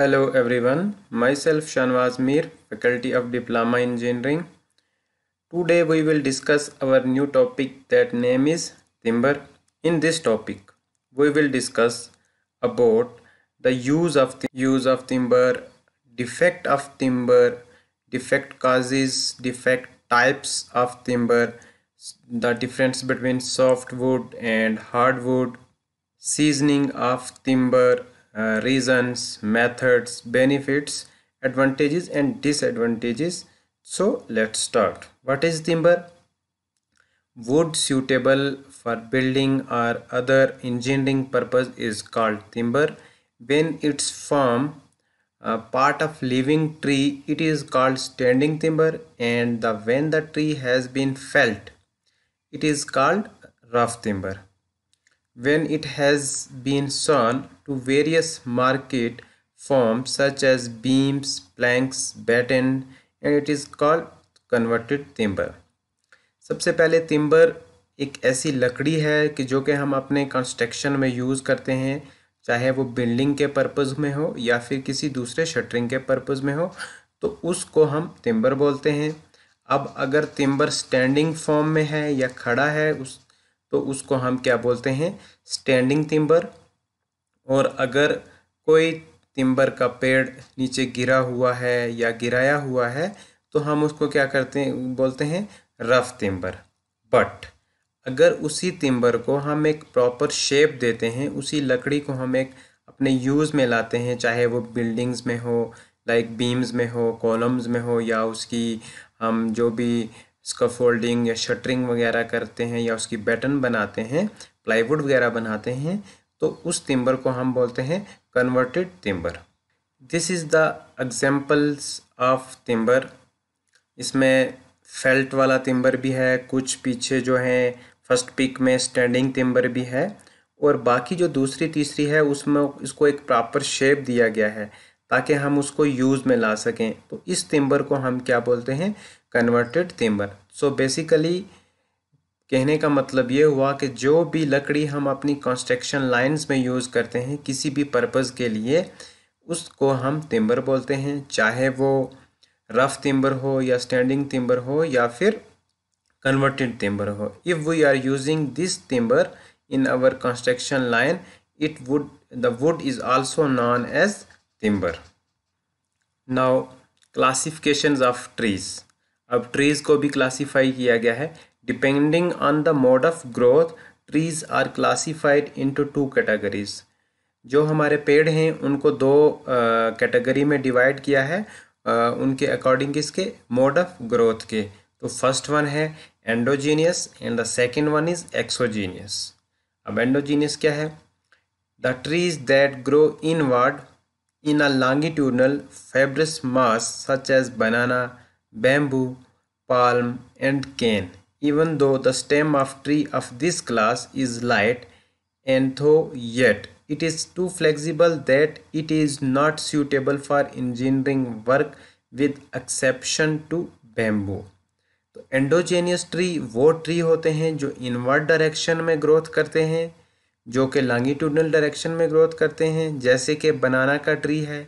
Hello everyone, myself Shanwaz Mir, Faculty of Diploma Engineering. Today we will discuss our new topic that name is timber. In this topic, we will discuss about the use of use of timber, defect of timber, defect causes, defect types of timber, the difference between softwood and hardwood, seasoning of timber, uh, reasons methods benefits advantages and disadvantages so let's start what is timber wood suitable for building or other engineering purpose is called timber when it's form part of living tree it is called standing timber and the when the tree has been felled it is called rough timber when it has been sawn to various market forms such as beams, planks, batten and it is called converted timber. सबसे पहले timber एक ऐसी लकड़ी है कि जो कि हम अपने कंस्ट्रक्शन में यूज़ करते हैं चाहे वो बिल्डिंग के purpose में हो या फिर किसी दूसरे शटरिंग के पर्पज़ में हो तो उसको हम तिम्बर बोलते हैं अब अगर तिम्बर स्टैंडिंग फॉर्म में है या खड़ा है उस तो उसको हम क्या बोलते हैं स्टैंडिंग तिम्बर और अगर कोई टिम्बर का पेड़ नीचे गिरा हुआ है या गिराया हुआ है तो हम उसको क्या करते हैं बोलते हैं रफ टिम्बर बट अगर उसी टिम्बर को हम एक प्रॉपर शेप देते हैं उसी लकड़ी को हम एक अपने यूज़ में लाते हैं चाहे वो बिल्डिंग्स में हो लाइक बीम्स में हो कॉलम्स में हो या उसकी हम जो भी उसका फोल्डिंग या शटरिंग वगैरह करते हैं या उसकी बैटन बनाते हैं प्लाईवुड वगैरह बनाते हैं तो उस तिम्बर को हम बोलते हैं converted timber this is the examples of timber इसमें फेल्ट वाला तिम्बर भी है कुछ पीछे जो है फर्स्ट पिक में स्टैंडिंग तिम्बर भी है और बाकी जो दूसरी तीसरी है उसमें इसको एक प्रॉपर शेप दिया गया है ताकि हम उसको यूज़ में ला सकें तो इस तिम्बर को हम क्या बोलते हैं कन्वर्टेड तिम्बर सो बेसिकली कहने का मतलब ये हुआ कि जो भी लकड़ी हम अपनी कंस्ट्रक्शन लाइंस में यूज़ करते हैं किसी भी पर्पज़ के लिए उसको हम तिम्बर बोलते हैं चाहे वो रफ़ तिम्बर हो या स्टैंडिंग तिम्बर हो या फिर कन्वर्टेड तिम्बर हो if we are using this timber in our construction line it would the wood is also known as timber now classification of trees अब ट्रीज़ को भी क्लासीफाई किया गया है depending on the mode of growth trees are classified into two categories जो हमारे पेड़ हैं उनको दो कैटेगरी में डिवाइड किया है आ, उनके अकॉर्डिंग किसके मोड ऑफ ग्रोथ के तो फर्स्ट वन है endogenous and the second one is exogenous अब एंडोजीनियस क्या है the trees that grow inward in a longitudinal fibrous mass such as banana bamboo palm and cane even though the stem of tree of this class is light and though yet it is too flexible that it is not suitable for engineering work with exception to bamboo तो एंडोजेनियस tree वो tree होते हैं जो inward direction में growth करते हैं जो कि लॉन्गिट्यूडनल डायरेक्शन में ग्रोथ करते हैं जैसे कि बनाना का ट्री है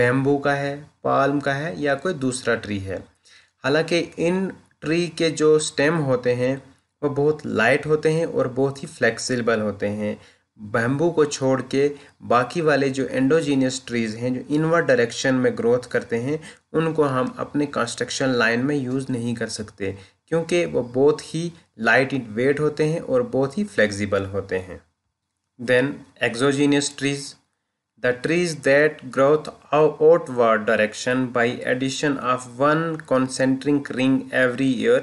बैम्बू का है पाल्म का है या कोई दूसरा ट्री है हालांकि इन ट्री के जो स्टेम होते हैं वो बहुत लाइट होते हैं और बहुत ही फ्लेक्सिबल होते हैं बैम्बू को छोड़ के बाकी वाले जो एंडोजीनियस ट्रीज़ हैं जो इनवर्ड डायरेक्शन में ग्रोथ करते हैं उनको हम अपने कंस्ट्रक्शन लाइन में यूज़ नहीं कर सकते क्योंकि वो बहुत ही लाइट इन वेट होते हैं और बहुत ही फ्लेक्सिबल होते हैं then exogenous trees the trees that grow outward direction by addition of one concentric ring every year.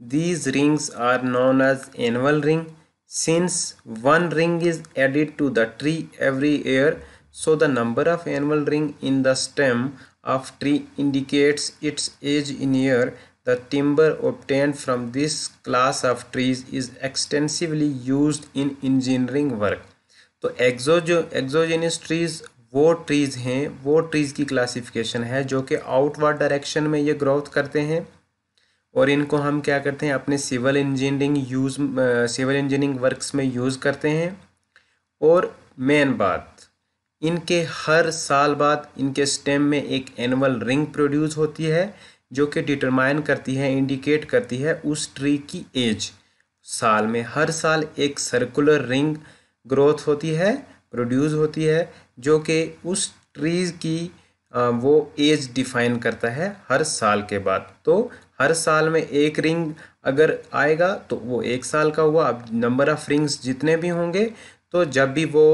These rings are known as annual ring. Since one ring is added to the tree every year, so the number of annual ring in the stem of tree indicates its age in year. The timber obtained from this class of trees is extensively used in engineering work. तो जो एक्जोजेनिस trees वो trees हैं वो trees की classification है जो कि outward direction में ये ग्रोथ करते हैं और इनको हम क्या करते हैं अपने civil engineering use civil engineering works में यूज़ करते हैं और मेन बात इनके हर साल बाद इनके स्टेम में एक एनुअल रिंग प्रोड्यूस होती है जो कि डिटरमाइन करती है इंडिकेट करती है उस ट्री की एज साल में हर साल एक सर्कुलर रिंग ग्रोथ होती है प्रोड्यूस होती है जो कि उस ट्रीज़ की वो एज डिफाइन करता है हर साल के बाद तो हर साल में एक रिंग अगर आएगा तो वो एक साल का हुआ अब नंबर ऑफ़ रिंग्स जितने भी होंगे तो जब भी वो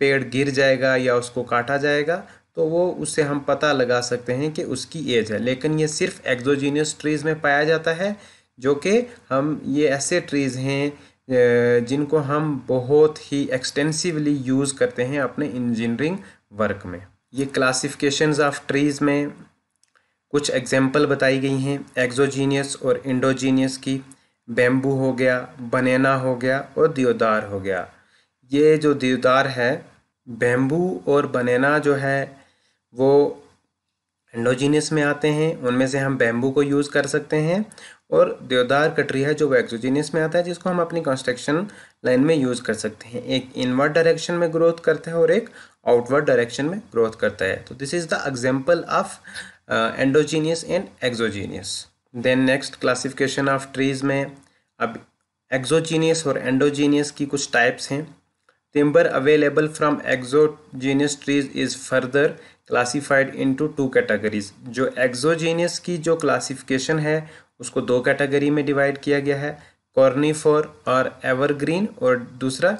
पेड़ गिर जाएगा या उसको काटा जाएगा तो वो उससे हम पता लगा सकते हैं कि उसकी एज है लेकिन ये सिर्फ एक्जोजीनियस ट्रीज़ में पाया जाता है जो कि हम ये ऐसे ट्रीज़ हैं जिनको हम बहुत ही एक्सटेंसिवली यूज़ करते हैं अपने इंजीनियरिंग वर्क में ये क्लासिफिकेशंस ऑफ ट्रीज़ में कुछ एग्जाम्पल बताई गई हैं एक्जोजीनियस और इंडोजीनियस की बेम्बू हो गया बनेना हो गया और दियोदार हो गया ये जो दियोदार है बेम्बू और बनेना जो है वो इंडोजीनियस में आते हैं उनमें से हम बेम्बू को यूज़ कर सकते हैं और देवदार कटरी है जो वो एक्सोजीनियस में आता है जिसको हम अपनी कंस्ट्रक्शन लाइन में यूज़ कर सकते हैं एक इनवर्ड डायरेक्शन में ग्रोथ करता है और एक आउटवर्ड डायरेक्शन में ग्रोथ करता है तो this is the example of endogenous and exogenous then next classification of trees में अब एक्सोजीनियस और एंडोजीनियस की कुछ टाइप्स हैं timber available from exogenous trees is further classified into two categories जो एक्जोजीनियस की जो क्लासीफिकेशन है उसको दो कैटेगरी में डिवाइड किया गया है कॉर्नीफोर और एवरग्रीन और दूसरा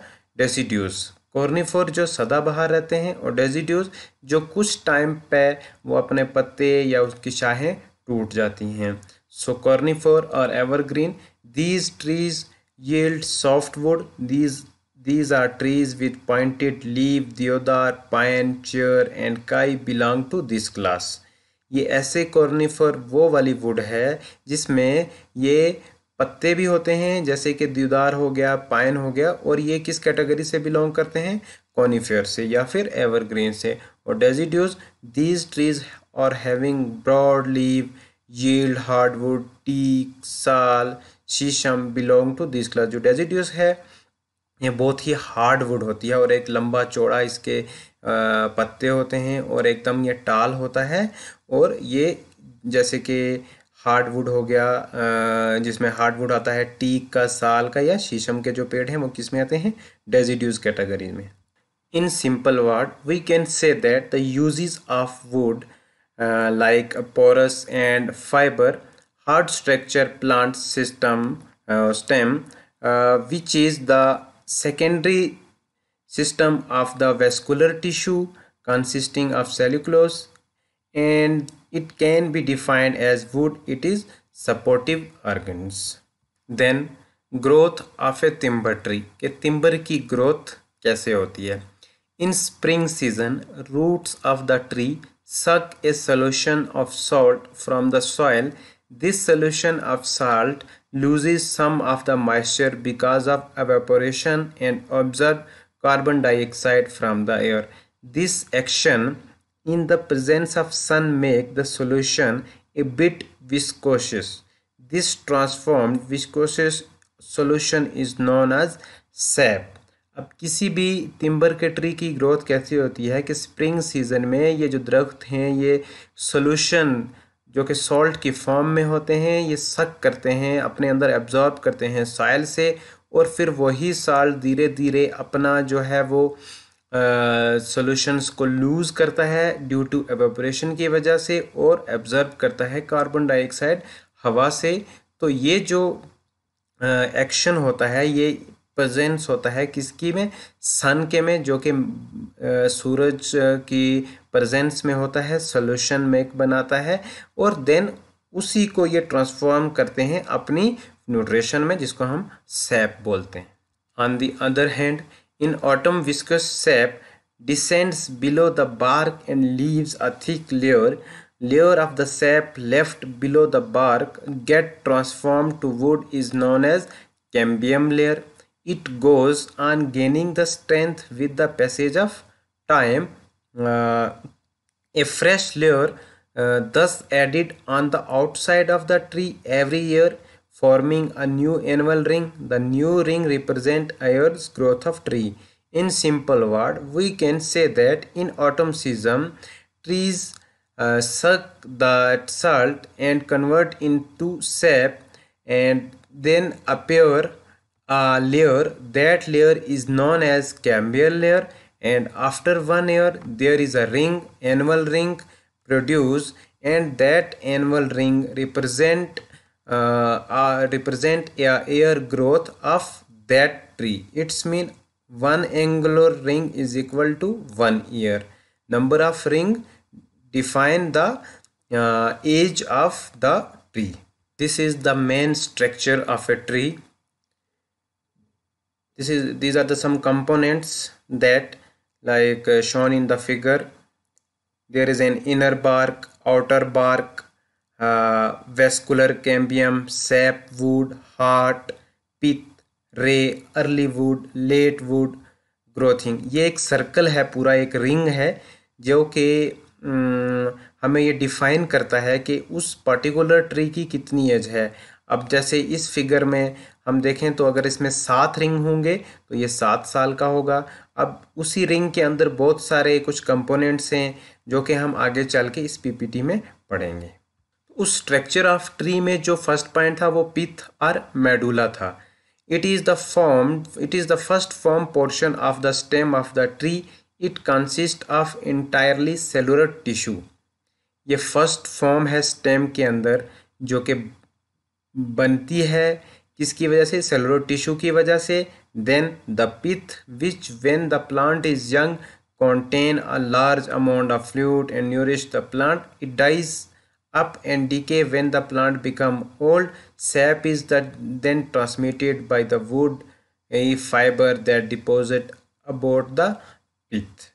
डेसीड्यूस कॉर्नीफोर जो सदाबहार रहते हैं और डेसीड्यूस जो कुछ टाइम पे वो अपने पत्ते या उसकी शाहें टूट जाती हैं सो कॉर्नीफोर और evergreen these trees soft wood these these are trees with pointed leave deodar pine chir and kail belong to this class ये ऐसे कॉर्निफर वो वाली वुड है जिसमें ये पत्ते भी होते हैं जैसे कि दीदार हो गया पाइन हो गया और ये किस कैटेगरी से बिलोंग करते हैं कॉनीफेयर से या फिर एवरग्रीन से और डेजिड्यूज दीज ट्रीज और having broad leave yield hardwood teak sal shisham belong to this class जो डेजिड्यूज है ये बहुत ही हार्डवुड होती है और एक लंबा चौड़ा इसके पत्ते होते हैं और एकदम ये टाल होता है और ये जैसे कि हार्डवुड हो गया जिसमें हार्डवुड आता है टीक का साल का या शीशम के जो पेड़ हैं वो किस में आते हैं डेजिड्यूज कैटेगरी में in simple word we can say that the uses of wood like porous and fibre hard structure plant system stem which is the secondary system of the vascular tissue consisting of cellulose and it can be defined as wood it is supportive organs then growth of a timber tree ke timber ki growth kaise hoti hai in spring season roots of the tree suck a solution of salt from the soil this solution of salt loses some of the moisture because of evaporation and observed carbon dioxide from the air. This action in the presence of sun make the solution a bit viscous. This transformed viscous solution is known as sap. अब किसी भी तिम्बर के tree की growth कैसी होती है कि spring season में ये जो दरख्त हैं ये सॉल्यूशन जो कि सॉल्ट की फॉर्म में होते हैं ये सक करते हैं अपने अंदर एब्जॉर्ब करते हैं सॉयल से और फिर वही साल धीरे धीरे अपना जो है वो सॉल्यूशंस uh, को लूज़ करता है ड्यू टू एवेपोरेशन की वजह से और एब्ज़र्व करता है कार्बन डाइऑक्साइड हवा से तो ये जो एक्शन uh, होता है ये प्रजेंस होता है किसकी में सन के में जो कि सूरज की प्रजेंस में होता है सॉल्यूशन मेक बनाता है और देन उसी को ये ट्रांसफॉर्म करते हैं अपनी न्यूट्रेशन में जिसको हम सैप बोलते हैं on the other hand in autumn viscous sap descends below the bark and leaves a thick layer layer of the sap left below the bark get transform to wood is known as cambium layer it goes on gaining the strength with the passage of time a fresh layer is added on the outside of the tree every year forming a new annual ring. The new ring represent year's growth of tree. In simple word, we can say that in autumn season, trees uh, suck the salt and convert into sap and then appear a layer. That layer is known as cambial layer and after one year there is a ring, annual ring produced and that annual ring represent uh, uh, represent a air growth of that tree it's mean one angular ring is equal to one year number of ring define the uh, age of the tree this is the main structure of a tree this is these are the some components that like uh, shown in the figure there is an inner bark outer bark vascular cambium sap wood heart pith ray early wood late wood growth ring ये एक circle है पूरा एक ring है जो कि हमें ये डिफाइन करता है कि उस पर्टिकुलर ट्री की कितनी एज है अब जैसे इस फिगर में हम देखें तो अगर इसमें सात रिंग होंगे तो ये सात साल का होगा अब उसी रिंग के अंदर बहुत सारे कुछ कंपोनेंट्स हैं जो कि हम आगे चल के इस पीपीटी में पढ़ेंगे उस स्ट्रक्चर ऑफ ट्री में जो फर्स्ट पॉइंट था वो पिथ और मेडुला था it is the form it is the first form portion of the stem of the tree it consist of entirely cellular tissue ये फर्स्ट फॉर्म है स्टेम के अंदर जो कि बनती है किसकी वजह से सेलुलर टिश्यू की वजह से then the pith which when the plant is young contain a large amount of fluid and nourish the plant it dies up and decay when the plant become old sap is the, then transmitted by the wood a fiber that deposit about the pith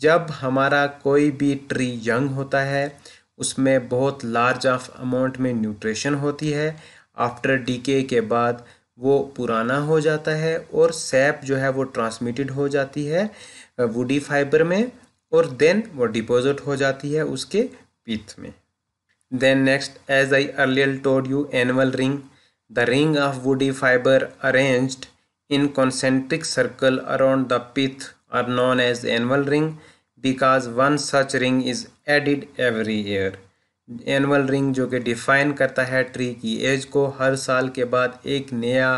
जब हमारा कोई भी tree young होता है उसमें बहुत large of amount में nutrition होती है आफ्टर डीके के बाद वो पुराना हो जाता है और सैप जो है वो ट्रांसमिटेड हो जाती है वुडी फाइबर में और देन वो डिपॉजिट हो जाती है उसके पीथ में Then next, as I earlier told you, annual ring. The ring of woody fiber arranged in concentric circle around the pith are known as annual ring because one such ring is added every year. annual ring jo ke define karta hai tree ki age ko har saal ke baad ek naya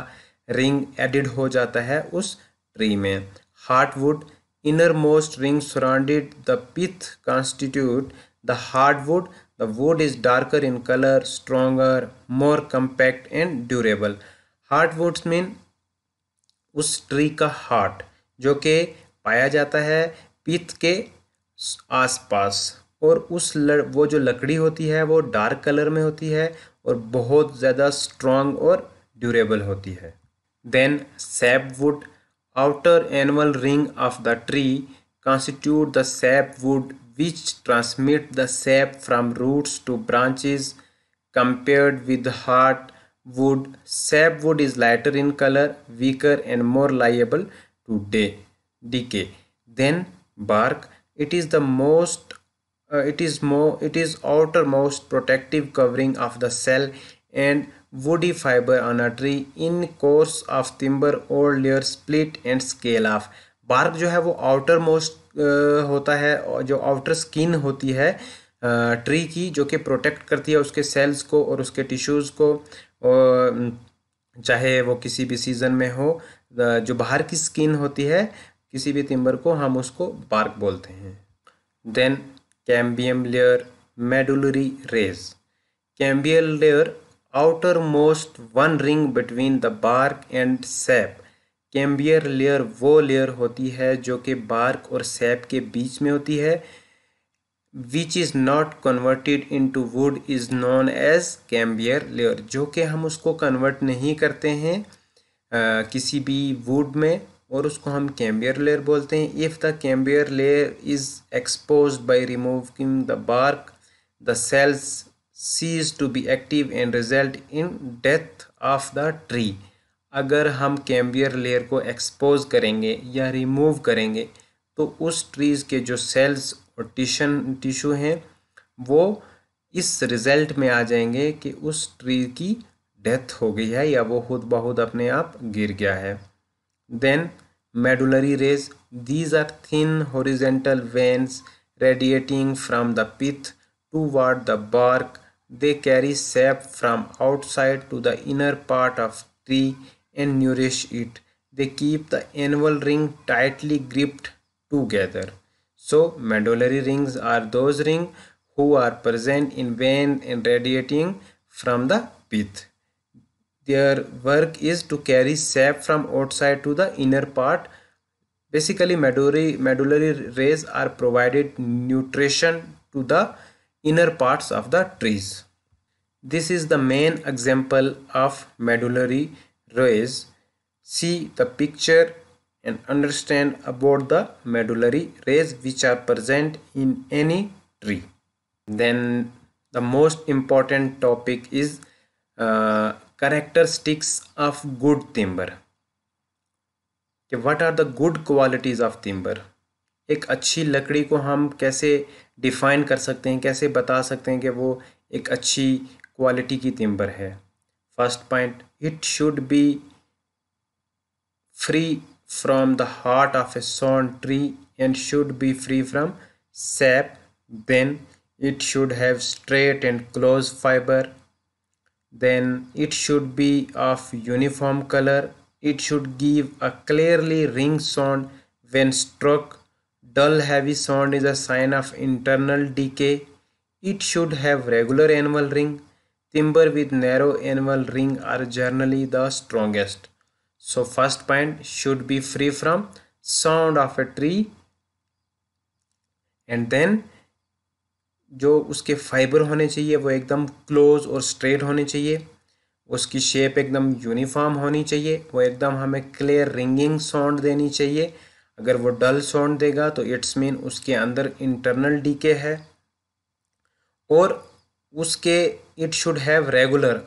ring added ho jata hai us tree mein hardwood innermost ring surrounded the pith constitute the hardwood The wood is darker in color, stronger, more compact and durable. Heartwoods mean उस tree का heart जो कि पाया जाता है पीत के आसपास और उस लड़ वो जो लकड़ी होती है वो डार्क कलर में होती है और बहुत ज़्यादा स्ट्रॉन्ग और ड्यूरेबल होती है then sap wood outer annual ring of the tree constitute the sapwood which transmit the sap from roots to branches compared with heart wood. Sapwood is lighter in color, weaker and more liable to day, decay Then bark. It is the most uh, it is more it is outermost protective covering of the cell and woody fiber on a tree in course of timber or layer split and scale off bark जो है वो outermost होता है जो outer skin होती है tree की जो कि प्रोटेक्ट करती है उसके सेल्स को और उसके टिश्यूज़ को और चाहे वो किसी भी सीज़न में हो जो बाहर की स्किन होती है किसी भी तिम्बर को हम उसको बार्क बोलते हैं then cambium layer medullary rays cambial layer outermost one ring between the bark and sap cambium layer वो लेयर होती है जो कि बार्क और सैप के बीच में होती है which is not converted into wood is known as cambium layer जो कि हम उसको कन्वर्ट नहीं करते हैं आ, किसी भी वुड में और उसको हम कैम्बियर लेयर बोलते हैं if the cambium layer is expose by removing the bark the cells cease to be active and result in death of the tree अगर हम कैम्बियर लेयर को एक्सपोज करेंगे या रिमूव करेंगे तो उस ट्रीज़ के जो सेल्स और टिशन टिशू हैं वो इस रिज़ल्ट में आ जाएंगे कि उस ट्री की डेथ हो गई है या वो खुद बहुत अपने आप गिर गया है then medullary rays these are thin horizontal veins radiating from the pith toward the bark they carry sap from outside to the inner part of tree and nourish it. They keep the annual ring tightly gripped together. So medullary rings are those rings who are present in vein and radiating from the pith. Their work is to carry sap from outside to the inner part. Basically medullary, medullary rays are provided nutrition to the inner parts of the trees. This is the main example of medullary rays, see the picture and understand about the medullary rays which are present in any tree. Then the most important topic is uh, characteristics of good timber. okay, what are the good qualities of timber एक अच्छी लकड़ी को हम कैसे define कर सकते हैं कैसे बता सकते हैं कि वो एक अच्छी क्वालिटी की टिम्बर है first point it should be free from the heart of a sawn tree and should be free from sap then it should have straight and close fiber then it should be of uniform color it should give a clearly ring sound when struck dull heavy sound is a sign of internal decay it should have regular annual ring Timber with narrow annual ring are generally the strongest. So first point should be free from sound of a tree and then जो उसके fibre होने चाहिए वो एकदम close और straight होने चाहिए उसकी शेप एकदम यूनिफॉर्म होनी चाहिए वो एकदम हमें क्लियर रिंगिंग साउंड देनी चाहिए अगर वो डल साउंड देगा तो इट्स मीन उसके अंदर इंटरनल डीके है और उसके इट शुड हैव रेगुलर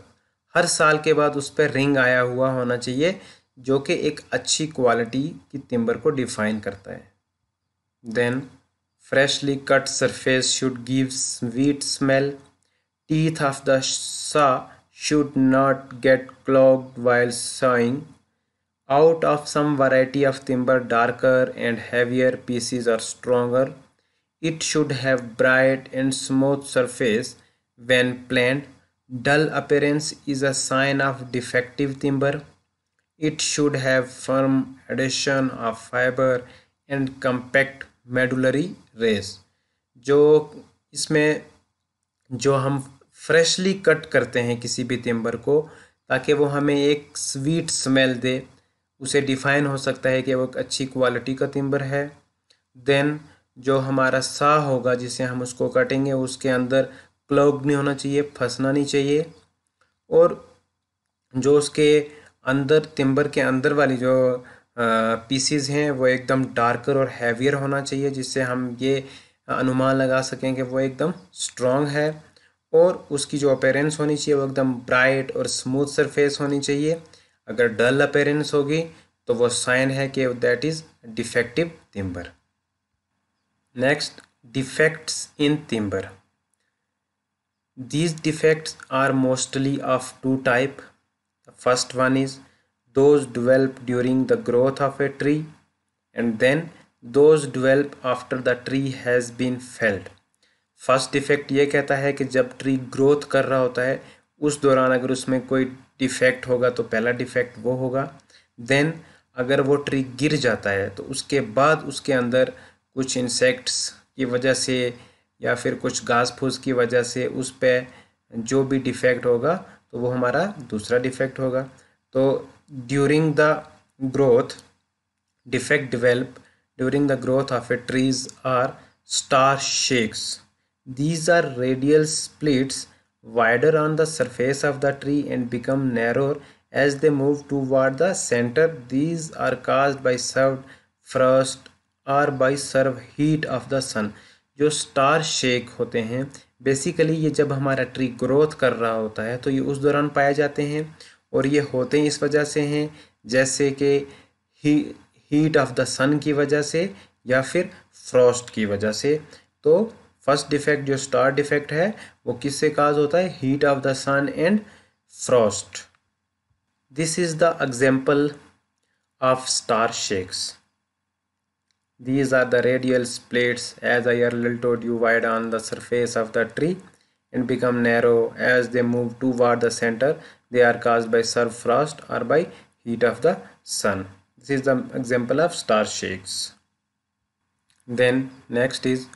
हर साल के बाद उस पर रिंग आया हुआ होना चाहिए जो कि एक अच्छी क्वालिटी की टिम्बर को डिफाइन करता है then freshly cut surface should give sweet smell teeth of the saw should not get clog while sawing out of some variety of timber darker and heavier pieces are stronger it should have bright and smooth surface when planted. Dull appearance is a sign of defective timber. It should have firm adhesion of fiber and compact medullary rays. जो इसमें जो हम freshly cut करते हैं किसी भी तिम्बर को ताकि वो हमें एक स्वीट स्मेल दे उसे डिफाइन हो सकता है कि वो एक अच्छी क्वालिटी का तिम्बर है देन जो हमारा सा होगा जिसे हम उसको कटेंगे उसके अंदर क्लॉग नहीं होना चाहिए फंसना नहीं चाहिए और जो उसके अंदर टिम्बर के अंदर वाली जो पीसीज हैं वो एकदम डार्कर और हैवियर होना चाहिए जिससे हम ये अनुमान लगा सकें कि वो एकदम स्ट्रॉन्ग है और उसकी जो अपेरेंस होनी चाहिए वो एकदम ब्राइट और स्मूथ सरफेस होनी चाहिए अगर डल अपेरेंस होगी तो वो साइन है कि that is defective timber next defects in timber these defects are mostly of two type the first one is those develop during the growth of a tree and then those develop after the tree has been felled first defect ये कहता है कि जब tree growth कर रहा होता है उस दौरान अगर उसमें कोई डिफेक्ट होगा तो पहला डिफेक्ट वो होगा देन अगर वो ट्री गिर जाता है तो उसके बाद उसके अंदर कुछ इंसेक्ट्स की वजह से या फिर कुछ घास फूस की वजह से उस पर जो भी डिफेक्ट होगा तो वो हमारा दूसरा डिफेक्ट होगा तो during the growth defect develop during the growth of a trees are star shakes these are radial splits wider on the surface of the tree and become narrower as they move toward the centre these are caused by severe frost or by severe heat of the sun जो star shake होते हैं basically ये जब हमारा tree growth कर रहा होता है तो ये उस दौरान पाए जाते हैं और ये होते हैं इस वजह से हैं जैसे कि ही हीट ऑफ द सन की वजह से या फिर फ्रॉस्ट की वजह से तो फर्स्ट डिफेक्ट जो स्टार डिफेक्ट है वो किससे काज होता है heat of the sun and frost this is the example of star shakes These are the radial splits as I earlier told you wide on the surface of the tree and become narrow as they move toward the center. They are caused by surf frost or by heat of the sun. This is the example of star shakes. Then next is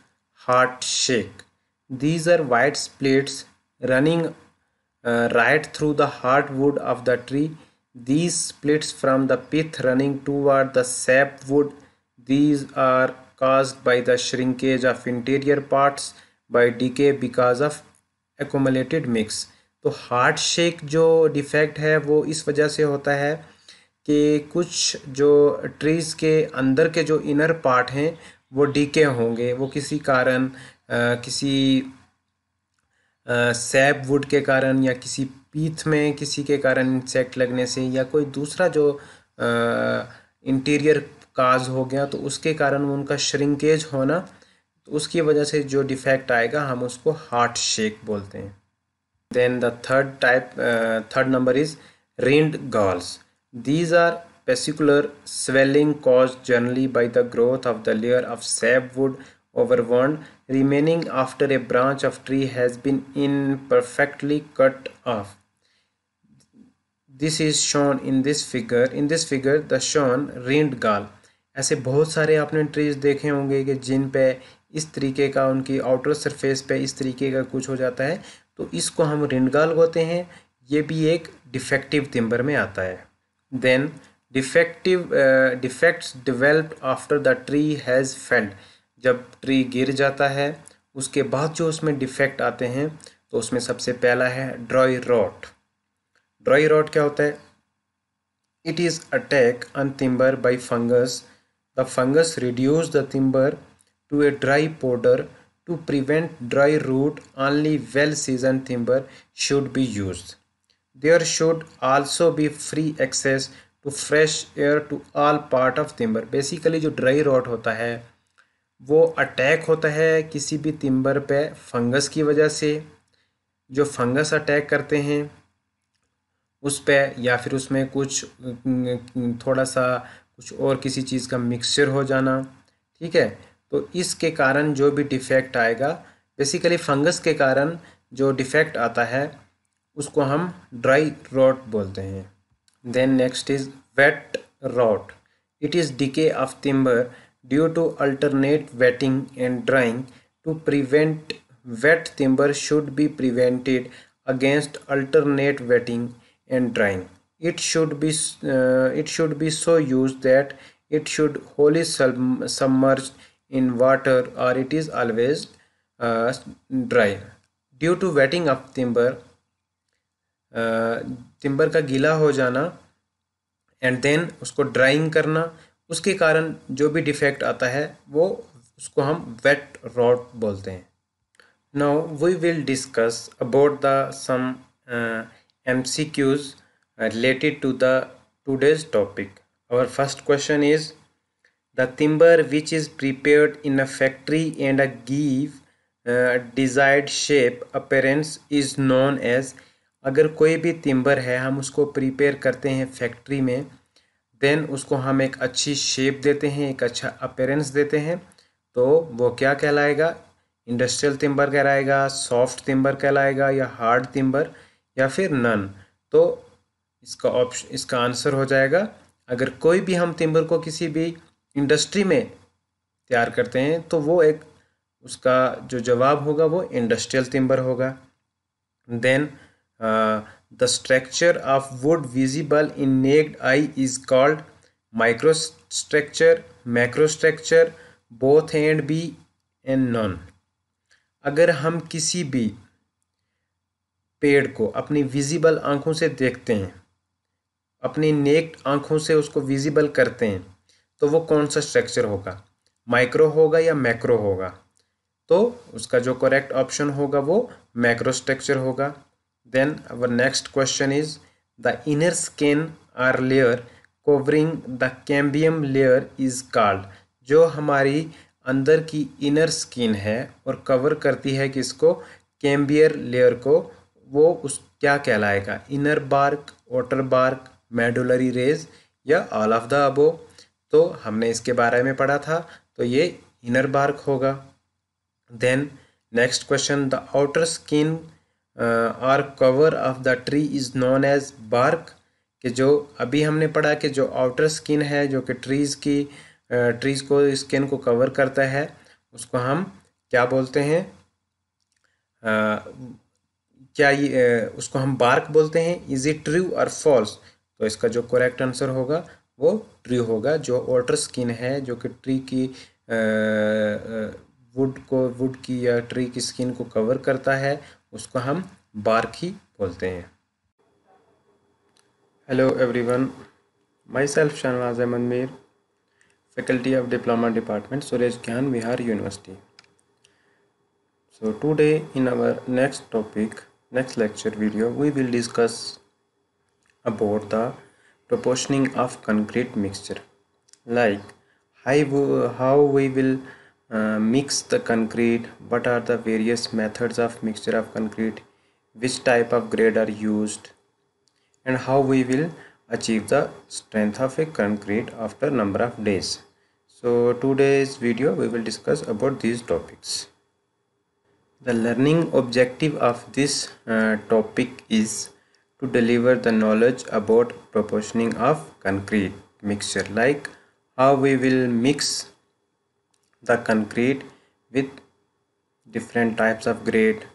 heart shake. These are wide splits running uh, right through the hardwood of the tree. These splits from the pith running toward the sapwood wood These are caused by the shrinkage of interior parts by decay because of accumulated mix. तो heart shake जो defect है वो इस वजह से होता है कि कुछ जो ट्रीज़ के अंदर के जो इनर पार्ट हैं वो डीके होंगे वो किसी कारण किसी सैप वुड के कारण या किसी पीथ में किसी के कारण इंसेक्ट लगने से या कोई दूसरा जो इंटीरियर काज हो गया तो उसके कारण उनका श्रिंकेज होना तो उसकी वजह से जो डिफेक्ट आएगा हम उसको हार्ट शेक बोलते हैं then the third type third number is rind galls these are peculiar swelling cause generally by the growth of the layer of sap wood over remaining after a branch of tree has has imperfectly cut off this is shown in this figure in this figure the shown rind gall ऐसे बहुत सारे आपने trees देखे होंगे कि जिन पे इस तरीके का उनकी आउटर सरफेस पे इस तरीके का कुछ हो जाता है तो इसको हम रिंडगाल होते हैं ये भी एक डिफेक्टिव टिम्बर में आता है then defective defects develop after the tree has felled जब ट्री गिर जाता है उसके बाद जो उसमें डिफेक्ट आते हैं तो उसमें सबसे पहला है ड्राई रॉट ड्राई रॉट क्या होता है it is attack on timber by fungus The fungus reduce the timber to a dry powder to prevent dry root only well seasoned timber should be used. There should also be free access to fresh air to all part of timber. Basically jo dry rot hota hai wo attack hota hai kisi bhi timber pe fungus ki wajah se jo fungus attack karte hain उस पर या फिर उसमें कुछ थोड़ा सा कुछ और किसी चीज़ का मिक्सचर हो जाना ठीक है तो इसके कारण जो भी डिफेक्ट आएगा बेसिकली फंगस के कारण जो डिफेक्ट आता है उसको हम ड्राई रॉट बोलते हैं then next is wet rot it is decay of timber due to alternate wetting and drying to prevent wet timber should be prevented against alternate wetting and drying it should be uh, it should be so used that it should wholly submerged in water or it is always uh, dry due to wetting of timber uh, timber ka gila ho jana and then usko drying karna उसके कारण जो भी defect आता है वो उसको हम wait rot बोलते हैं now we will discuss about the some uh, mcqs related to the today's topic our first question is the timber which is prepared in a factory and a give uh, desired shape appearance is known as अगर कोई भी तिम्बर है हम उसको prepare करते हैं factory में then उसको हम एक अच्छी शेप देते हैं एक अच्छा अपेरेंस देते हैं तो वो क्या कहलाएगा इंडस्ट्रियल तिम्बर कहलाएगा सॉफ्ट तिम्बर कहलाएगा या हार्ड तिम्बर या फिर नन तो इसका ऑप्शन इसका आंसर हो जाएगा अगर कोई भी हम टिम्बर को किसी भी इंडस्ट्री में तैयार करते हैं तो वो एक उसका जो जवाब होगा वो इंडस्ट्रियल टिम्बर होगा then the structure of wood visible in naked eye is called micro structure macro structure both and B and none अगर हम किसी भी पेड़ को अपनी विजिबल आंखों से देखते हैं अपनी नेक आँखों से उसको विजिबल करते हैं तो वो कौन सा स्ट्रक्चर होगा माइक्रो होगा या मैक्रो होगा तो उसका जो करेक्ट ऑप्शन होगा वो मैक्रो स्ट्रक्चर होगा then our next question is the inner skin or layer covering the cambium layer is called जो हमारी अंदर की इनर स्किन है और कवर करती है किसको कैम्बियर लेयर को वो उस क्या कहलाएगा inner bark outer bark medullary rays या ऑल ऑफ द अबो तो हमने इसके बारे में पढ़ा था तो ये इनर बार्क होगा then next question the outer skin और cover of the tree is known as bark कि जो अभी हमने पढ़ा कि जो आउटर स्किन है जो कि ट्रीज़ की ट्रीज़ uh, को स्किन को कवर करता है उसको हम क्या बोलते हैं uh, क्या ये uh, उसको हम बार्क बोलते हैं इज़ इट ट्रू और फॉल्स तो इसका जो करेक्ट आंसर होगा वो ट्री होगा जो ऑटर स्किन है जो कि ट्री की वुड को वुड की या ट्री की स्किन को कवर करता है उसको हम बार्क ही बोलते हैं hello everyone myself Shahnawaz Ahmad Mir faculty of diploma department Suresh Gyan Vihar University so today in our next topic next lecture video we will discuss about the proportioning of concrete mixture like how we will uh, mix the concrete what are the various methods of mixture of concrete which type of grade are used and how we will achieve the strength of a concrete after number of days so today's video we will discuss about these topics the learning objective of this uh, topic is to deliver the knowledge about proportioning of concrete mixture like how we will mix the concrete with different types of grade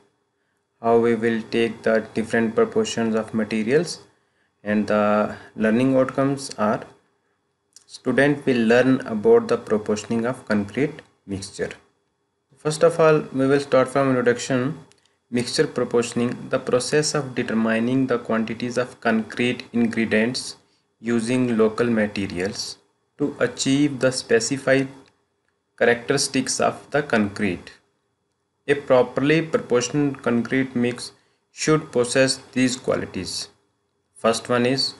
how we will take the different proportions of materials and the learning outcomes are student will learn about the proportioning of concrete mixture first of all we will start from introduction Mixture proportioning, the process of determining the quantities of concrete ingredients using local materials to achieve the specified characteristics of the concrete. A properly proportioned concrete mix should possess these qualities. First one is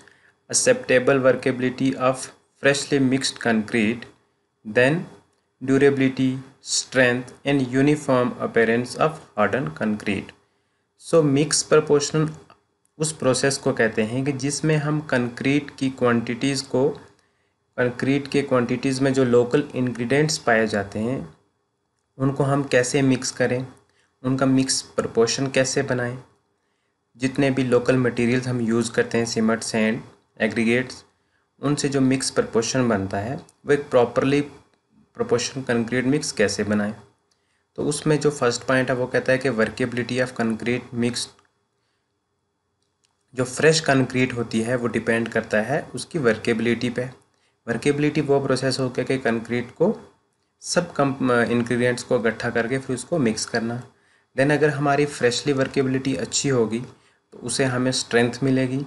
acceptable workability of freshly mixed concrete, then durability, strength and uniform appearance of harden concrete so mix proportion उस process को कहते हैं कि जिसमें हम concrete की quantities को concrete के क्वांटिटीज़ में जो लोकल इंग्रेडिएंट्स पाए जाते हैं उनको हम कैसे मिक्स करें उनका मिक्स प्रपोशन कैसे बनाएं जितने भी लोकल मटेरियल्स हम यूज़ करते हैं सीमेंट सैंड एग्रीगेट्स उनसे जो मिक्स प्रपोशन बनता है वो एक प्रॉपरली प्रोपोर्शन कंक्रीट मिक्स कैसे बनाएं तो उसमें जो फर्स्ट पॉइंट है वो कहता है कि वर्केबिलिटी ऑफ कंक्रीट मिक्स जो फ्रेश कंक्रीट होती है वो डिपेंड करता है उसकी वर्केबिलिटी पे वर्केबिलिटी वो प्रोसेस हो गया कि कंक्रीट को सब कम इन्ग्रीडियंट्स को इकट्ठा करके फिर उसको मिक्स करना देन अगर हमारी फ्रेशली वर्केबिलिटी अच्छी होगी तो उसे हमें स्ट्रेंथ मिलेगी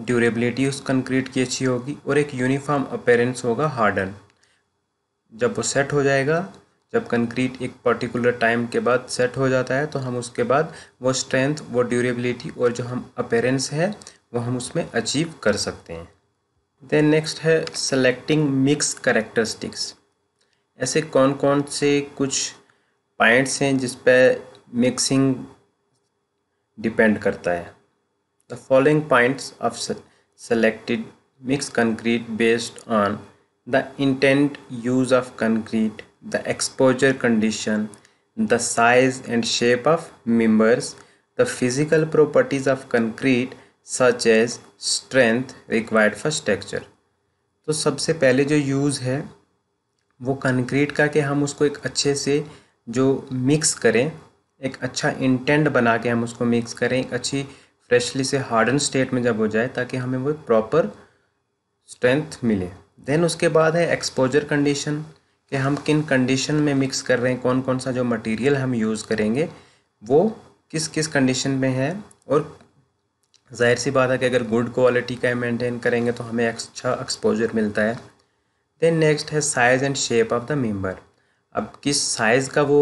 ड्यूरेबिलिटी उस कंक्रीट की अच्छी होगी और एक यूनिफॉर्म अपेरेंस होगा हार्डन जब वो सेट हो जाएगा जब कंक्रीट एक पर्टिकुलर टाइम के बाद सेट हो जाता है तो हम उसके बाद वो स्ट्रेंथ वो ड्यूरेबिलिटी और जो हम अपेरेंस है वो हम उसमें अचीव कर सकते हैं देन नेक्स्ट है सेलेक्टिंग मिक्स करेक्टरिस्टिक्स ऐसे कौन कौन से कुछ पॉइंट्स हैं जिस पर मिक्सिंग डिपेंड करता है the following points of selected mix concrete based on the intent use of concrete, the exposure condition, the size and shape of members, the physical properties of concrete such as strength required for structure. तो सबसे पहले जो use है वो concrete का कि हम उसको एक अच्छे से जो मिक्स करें एक अच्छा इंटेंट बना के हम उसको मिक्स करें एक अच्छी फ्रेशली से हार्डन स्टेट में जब हो जाए ताकि हमें वो प्रॉपर स्ट्रेंथ मिले देन उसके बाद है एक्सपोजर कंडीशन कि हम किन कंडीशन में मिक्स कर रहे हैं कौन कौन सा जो मटेरियल हम यूज़ करेंगे वो किस किस कंडीशन में है और जाहिर सी बात है कि अगर गुड क्वालिटी का मेंटेन करेंगे तो हमें अच्छा एक्सपोजर मिलता है देन नेक्स्ट है size and shape of the member अब किस साइज़ का वो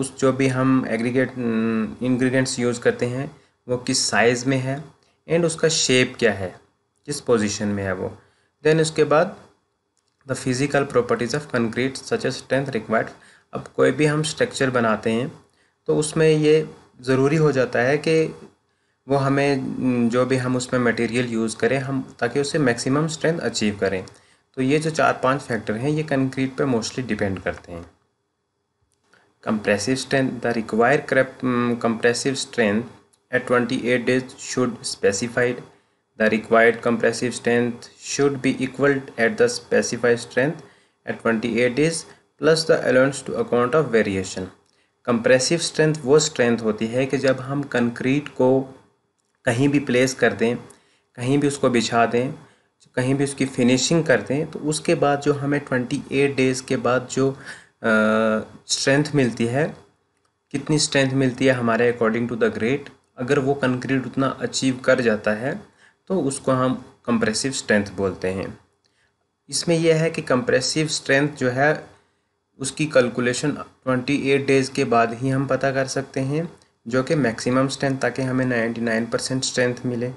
उस जो भी हम एग्रीगेट इंग्रेडिएंट्स यूज़ करते हैं वो किस साइज़ में है एंड उसका शेप क्या है किस पोजीशन में है वो देन इसके बाद the physical properties of concrete such as strength required अब कोई भी हम स्ट्रक्चर बनाते हैं तो उसमें ये ज़रूरी हो जाता है कि वो हमें जो भी हम उसमें मटेरियल यूज़ करें हम ताकि उससे मैक्सिमम स्ट्रेंथ अचीव करें तो ये जो चार पांच फैक्टर हैं ये कंक्रीट पर मोस्टली डिपेंड करते हैं compressive strength the require compressive strength at twenty eight days should specified the required compressive strength should be equal at the specified strength at 28 days plus the allowance to account of variation compressive strength वो strength होती है कि जब हम concrete को कहीं भी place कर दें कहीं भी उसको बिछा दें कहीं भी उसकी फिनिशिंग कर दें तो उसके बाद जो हमें ट्वेंटी एट डेज़ के बाद जो स्ट्रेंथ मिलती है कितनी स्ट्रेंथ मिलती है हमारे अकॉर्डिंग टू द ग्रेट अगर वो कंक्रीट उतना अचीव कर जाता है तो उसको हम कंप्रेसिव स्ट्रेंथ बोलते हैं इसमें यह है कि कंप्रेसिव स्ट्रेंथ जो है उसकी कैलकुलेशन 28 डेज़ के बाद ही हम पता कर सकते हैं जो कि मैक्सिमम स्ट्रेंथ ताकि हमें 99 परसेंट स्ट्रेंथ मिले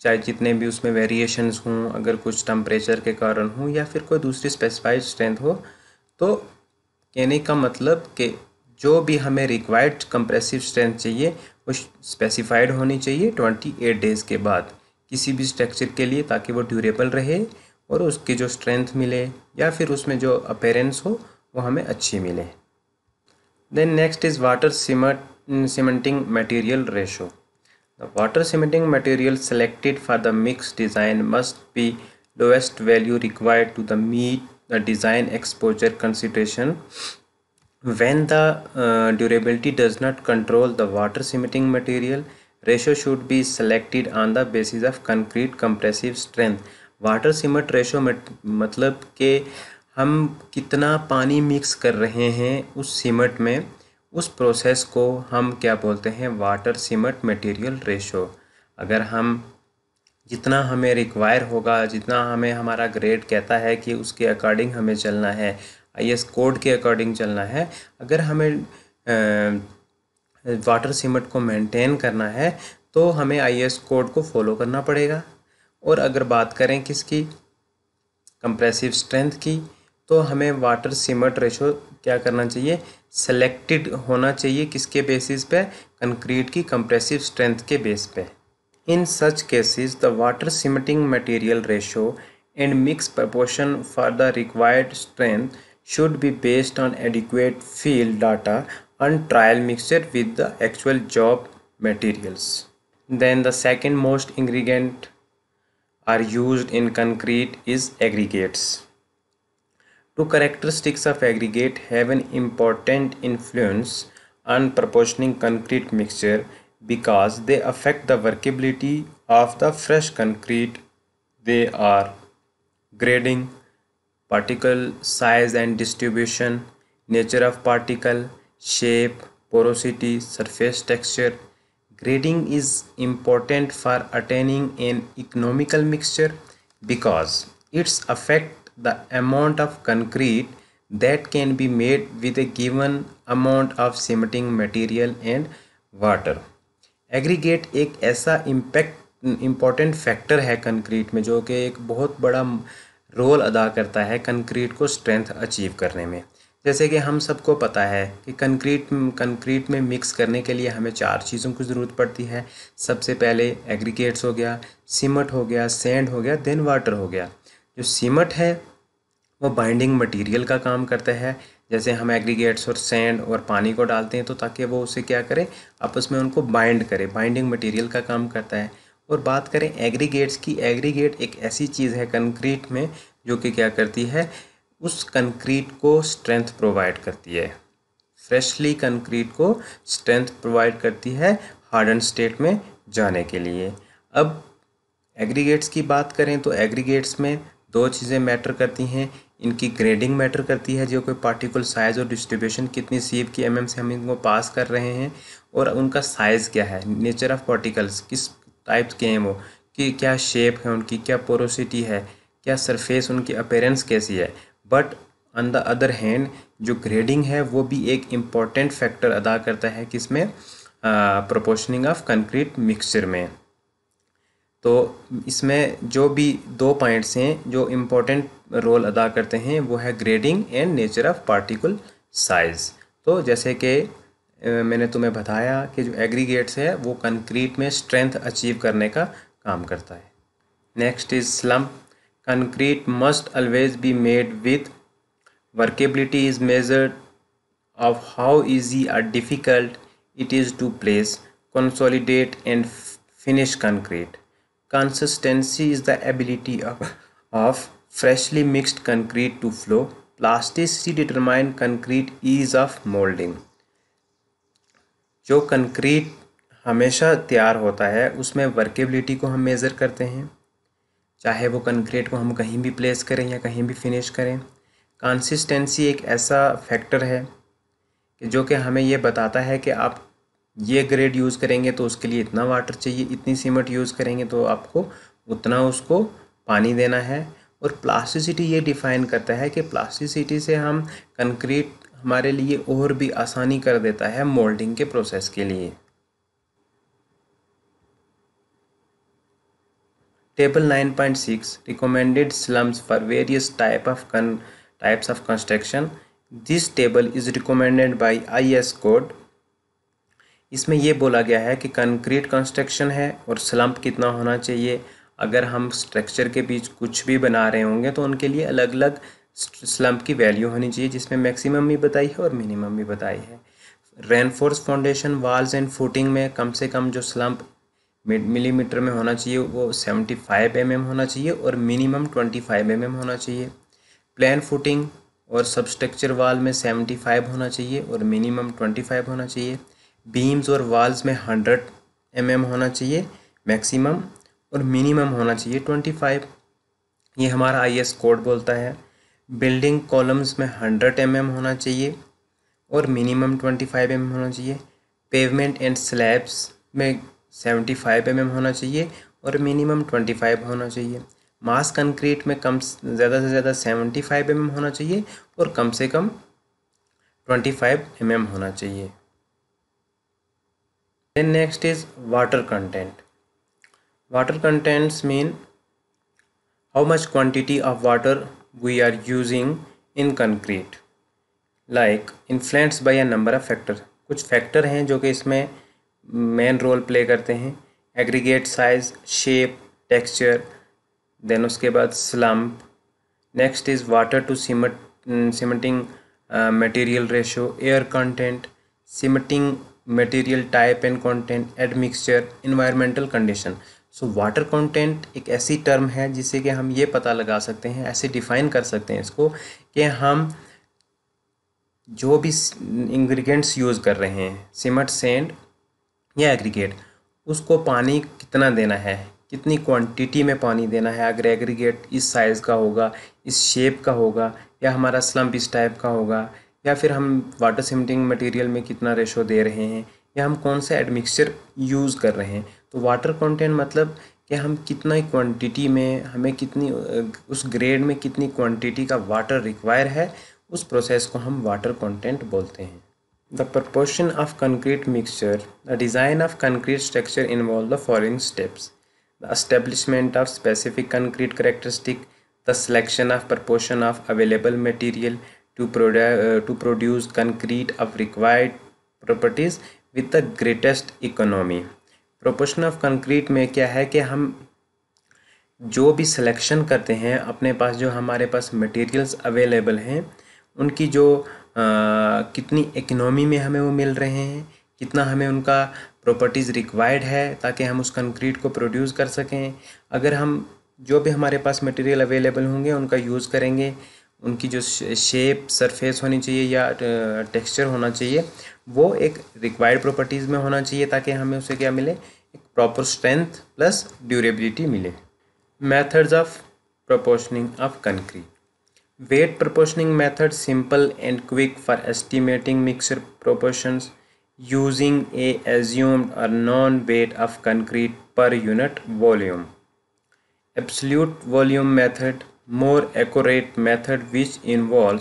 चाहे जितने भी उसमें वेरिएशंस हों अगर कुछ टम्परेचर के कारण हों या फिर कोई दूसरी स्पेसिफाइड स्ट्रेंथ हो तो कहने का मतलब कि जो भी हमें रिक्वायर्ड कंप्रेसिव स्ट्रेंथ चाहिए वो स्पेसिफाइड होनी चाहिए ट्वेंटी एट डेज़ के बाद किसी भी स्ट्रक्चर के लिए ताकि वो ड्यूरेबल रहे और उसकी जो स्ट्रेंथ मिले या फिर उसमें जो अपेरेंस हो वो हमें अच्छी मिले then next is water cementing material ratio the water cementing material selected for the mix design must be lowest value required to the meet the design exposure consideration When the uh, durability does not control the water cementing material, ratio should be selected on the basis of concrete compressive strength. Water cement ratio matlab ke hum kitna pani mix kar rahe hain us cement mein us process ko hum kya bolte hain water cement material ratio agar hum जितना हमें require होगा जितना हमें हमारा grade कहता है कि उसके अकॉर्डिंग हमें चलना है आई कोड के अकॉर्डिंग चलना है अगर हमें वाटर सीमेंट को मेंटेन करना है तो हमें आई कोड को फॉलो करना पड़ेगा और अगर बात करें किसकी कंप्रेसिव स्ट्रेंथ की तो हमें वाटर सीमेंट रेशो क्या करना चाहिए सेलेक्टेड होना चाहिए किसके बेसिस पे कंक्रीट की कंप्रेसिव स्ट्रेंथ के बेस पे in such cases the water cementing material ratio and mix proportion for the required strength should be based on adequate field data and trial mixture with the actual job materials. Then the second most ingredient are used in concrete is aggregates. Two characteristics of aggregate have an important influence on proportioning concrete mixture because they affect the workability of the fresh concrete. They are grading, particle size and distribution nature of particle shape porosity surface texture grading is important for attaining an economical mixture because its affect the amount of concrete that can be made with a given amount of cementing material and water aggregate एक ऐसा impact important factor है concrete में जो कि एक बहुत बड़ा role अदा करता है कंक्रीट को स्ट्रेंथ अचीव करने में जैसे कि हम सबको पता है कि कंक्रीट कंक्रीट में मिक्स करने के लिए हमें चार चीज़ों की ज़रूरत पड़ती है सबसे पहले एग्रीगेट्स हो गया सीमट हो गया सेंड हो गया देन वाटर हो गया जो सीमट है वो बाइंडिंग मटेरियल का काम करता है जैसे हम एग्रीगेट्स और सेंड और पानी को डालते हैं तो ताकि वो उसे क्या करे आपस में उनको बाइंड करे बाइंडिंग मटेरियल का काम करता है और बात करें एग्रीगेट्स की एग्रीगेट एक ऐसी चीज़ है कंक्रीट में जो कि क्या करती है उस कंक्रीट को स्ट्रेंथ प्रोवाइड करती है फ्रेशली कंक्रीट को स्ट्रेंथ प्रोवाइड करती है हार्डन स्टेट में जाने के लिए अब एग्रीगेट्स की बात करें तो एग्रीगेट्स में दो चीज़ें मैटर करती हैं इनकी ग्रेडिंग मैटर करती है जो कोई पार्टिकल साइज़ और डिस्ट्रीब्यूशन कितनी सीव की एमएम से हम इनको पास कर रहे हैं और उनका साइज़ क्या है नेचर ऑफ़ पार्टिकल्स किस टाइप्स के हैं वो कि क्या शेप है उनकी क्या पोरोसिटी है क्या सरफेस उनकी अपेरेंस कैसी है but on the other hand जो ग्रेडिंग है वो भी एक इम्पॉर्टेंट फैक्टर अदा करता है कि इसमें प्रोपोर्शनिंग ऑफ कंक्रीट मिक्सचर में तो इसमें जो भी दो पॉइंट्स हैं जो इम्पोर्टेंट रोल अदा करते हैं वो है grading and nature of particle size तो जैसे कि मैंने तुम्हें बताया कि जो एग्रीगेट्स है वो कंक्रीट में स्ट्रेंथ अचीव करने का काम करता है next is slump concrete must always be made with workability is measured of how easy or difficult it is to place consolidate and finish concrete consistency is the ability of freshly mixed concrete to flow plasticity determine concrete ease of moulding जो concrete हमेशा तैयार होता है उसमें workability को हम measure करते हैं चाहे वो कंक्रीट को हम कहीं भी प्लेस करें या कहीं भी फिनिश करें कंसिस्टेंसी एक ऐसा फैक्टर है कि जो कि हमें ये बताता है कि आप ये ग्रेड यूज़ करेंगे तो उसके लिए इतना वाटर चाहिए इतनी सीमेंट यूज़ करेंगे तो आपको उतना उसको पानी देना है और प्लास्टिसिटी ये डिफ़ाइन करता है कि प्लास्टिसिटी से हम कंक्रीट हमारे लिए और भी आसानी कर देता है मोल्डिंग के प्रोसेस के लिए table 9.6 recommended slumps for various type of types of construction this table is is by I S code इसमें यह बोला गया है कि कंक्रीट कंस्ट्रक्शन है और स्लम्प कितना होना चाहिए अगर हम स्ट्रक्चर के बीच कुछ भी बना रहे होंगे तो उनके लिए अलग अलग स्लम्प की वैल्यू होनी चाहिए जिसमें मैक्सिमम भी बताई है और मिनिमम भी बताई है reinforce foundation walls and footing में कम से कम जो स्लम्प मिलीमीटर में होना चाहिए वो सेवेंटी फाइव एम एम होना चाहिए और minimum twenty five M M होना चाहिए प्लान फुटिंग और सबस्ट्रक्चर वाल में सेवेंटी फाइव होना चाहिए और मिनिमम ट्वेंटी फाइव होना चाहिए बीम्स और वाल्स में हंड्रेड एम एम होना चाहिए मैक्सिमम और मिनिमम होना चाहिए ट्वेंटी फाइव ये हमारा आई एस कोड बोलता है बिल्डिंग कॉलम्स में हंड्रेड एम mm होना चाहिए और मिनिमम ट्वेंटी फाइव एम होना चाहिए पेवमेंट एंड स्लैब्स में सेवेंटी फाइव एम होना चाहिए और मिनिमम ट्वेंटी फाइव होना चाहिए मास कंक्रीट में कम ज़्यादा से ज़्यादा सेवेंटी फाइव एम होना चाहिए और कम से कम ट्वेंटी फाइव एम एम होना चाहिए then next is water content water contents mean how much quantity of water we are using in concrete like influenced by a number of factors कुछ factor हैं जो कि इसमें मेन रोल प्ले करते हैं aggregate size shape texture then उसके बाद slump next is water to cement cementing material ratio air content cementing material type and content admixture environmental condition so water content एक ऐसी टर्म है जिससे कि हम ये पता लगा सकते हैं ऐसे डिफाइन कर सकते हैं इसको कि हम जो भी इंग्रेडिएंट्स यूज़ कर रहे हैं सीमट सेंड या एग्रीगेट उसको पानी कितना देना है कितनी क्वांटिटी में पानी देना है अगर एग्रीगेट इस साइज़ का होगा इस शेप का होगा या हमारा स्लम्प इस टाइप का होगा या फिर हम वाटर सीमटिंग मटेरियल में कितना रेशो दे रहे हैं या हम कौन सा एडमिक्सचर यूज़ कर रहे हैं तो वाटर कंटेंट मतलब कि हम कितना क्वांटिटी में हमें कितनी उस ग्रेड में कितनी क्वांटिटी का वाटर रिक्वायर है उस प्रोसेस को हम वाटर कंटेंट बोलते हैं the proportion of concrete mixture the design of concrete structure involve the following steps the establishment of specific concrete characteristic the selection of proportion of available material to produ concrete of required concrete with the greatest economy proportion of concrete में क्या है कि हम जो भी selection करते हैं अपने पास जो हमारे पास मटेरियल्स अवेलेबल हैं उनकी जो आ, कितनी इकनॉमी में हमें वो मिल रहे हैं कितना हमें उनका प्रॉपर्टीज़ रिक्वायर्ड है ताकि हम उस कंक्रीट को प्रोड्यूस कर सकें अगर हम जो भी हमारे पास मटेरियल अवेलेबल होंगे उनका यूज़ करेंगे उनकी जो शेप सरफेस होनी चाहिए या टेक्सचर होना चाहिए वो एक रिक्वायर्ड प्रॉपर्टीज़ में होना चाहिए ताकि हमें उसे क्या मिले एक प्रॉपर स्ट्रेंथ प्लस ड्यूरेबिलिटी मिले methods of proportioning of concrete weight proportioning method simple and quick for estimating mixer proportion using a assumed or known weight of concrete per unit volume absolute volume method more accurate method which involve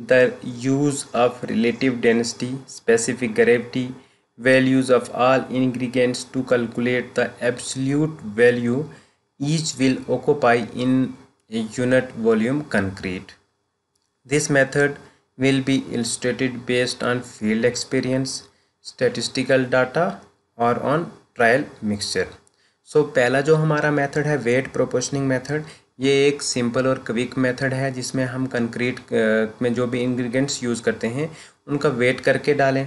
the use of relative density specific gravity values of all ingredients to calculate the absolute value each will occupy in unit volume concrete this method will B इंस्टेटेड based on field experience statistical data or on trial mixture so पहला जो हमारा method है wait प्रोपोशनिंग method ये एक simple और quick method है जिसमें हम कंक्रीट में जो भी इंग्रेडिएंट्स यूज़ करते हैं उनका वेट करके डालें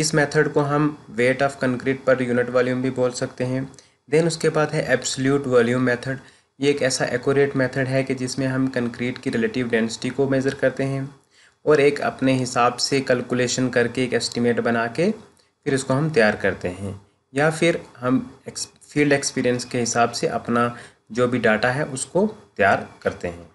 इस मेथड को हम weight of concrete per unit volume भी बोल सकते हैं देन उसके बाद है एब्सल्यूट वॉल्यूम मेथड ये एक ऐसा एक्यूरेट मेथड है कि जिसमें हम कंक्रीट की रिलेटिव डेंसिटी को मेज़र करते हैं और एक अपने हिसाब से कैलकुलेशन करके एक एस्टिमेट बना के फिर उसको हम तैयार करते हैं या फिर हम फील्ड एक्सपीरियंस के हिसाब से अपना जो भी डाटा है उसको तैयार करते हैं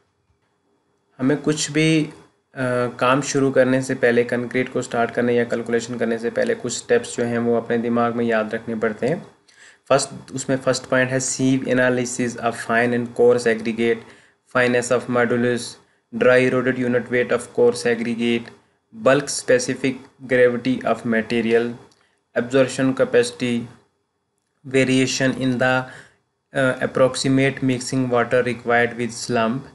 हमें कुछ भी आ, काम शुरू करने से पहले कंक्रीट को स्टार्ट करने या कैलकुलेशन करने से पहले कुछ स्टेप्स जो हैं वो अपने दिमाग में याद रखने पड़ते हैं फर्स्ट उसमें फर्स्ट पॉइंट है sieve analysis of fine and coarse aggregate fineness of modulus dry rodded unit weight of coarse aggregate bulk specific gravity of material absorption capacity variation in the uh, approximate mixing water required with slump,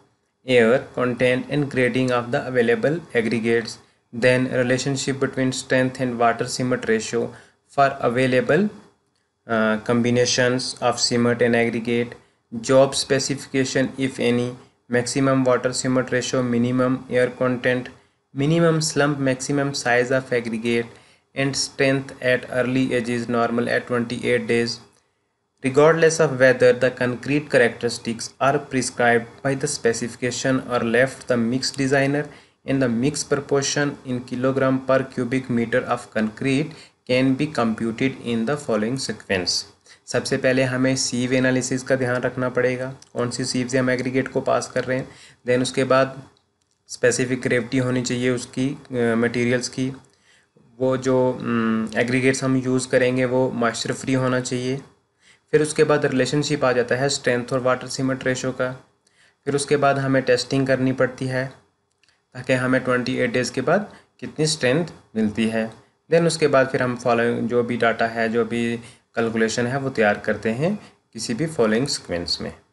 air content and grading of the available aggregates. Then relationship between strength and water cement ratio for available uh, combinations of cement and aggregate. Job specification if any, maximum water cement ratio, minimum air content, minimum slump, maximum size of aggregate and strength at early age is normal at 28 days regardless of whether the concrete characteristics are prescribed by the specification or left the mix designer in the mix proportion in kilogram per cubic meter of concrete can be computed in the following sequence सबसे पहले हमें सीव analysis का ध्यान रखना पड़ेगा कौन सी सीव से हम एग्रीगेट को पास कर रहे हैं देन उसके बाद स्पेसिफिक ग्रेविटी होनी चाहिए उसकी मटेरियल्स uh, की वो जो एग्रीगेट्स um, हम यूज़ करेंगे वो मॉइस्चर फ्री होना चाहिए फिर उसके बाद रिलेशनशिप आ जाता है स्ट्रेंथ और वाटर सीमेंट रेशो का फिर उसके बाद हमें टेस्टिंग करनी पड़ती है ताकि हमें ट्वेंटी एट डेज़ के बाद कितनी स्ट्रेंथ मिलती है देन उसके बाद फिर हम फॉलोइंग जो भी डाटा है जो भी कैलकुलेशन है वो तैयार करते हैं किसी भी फॉलोइंग सिक्वेंस में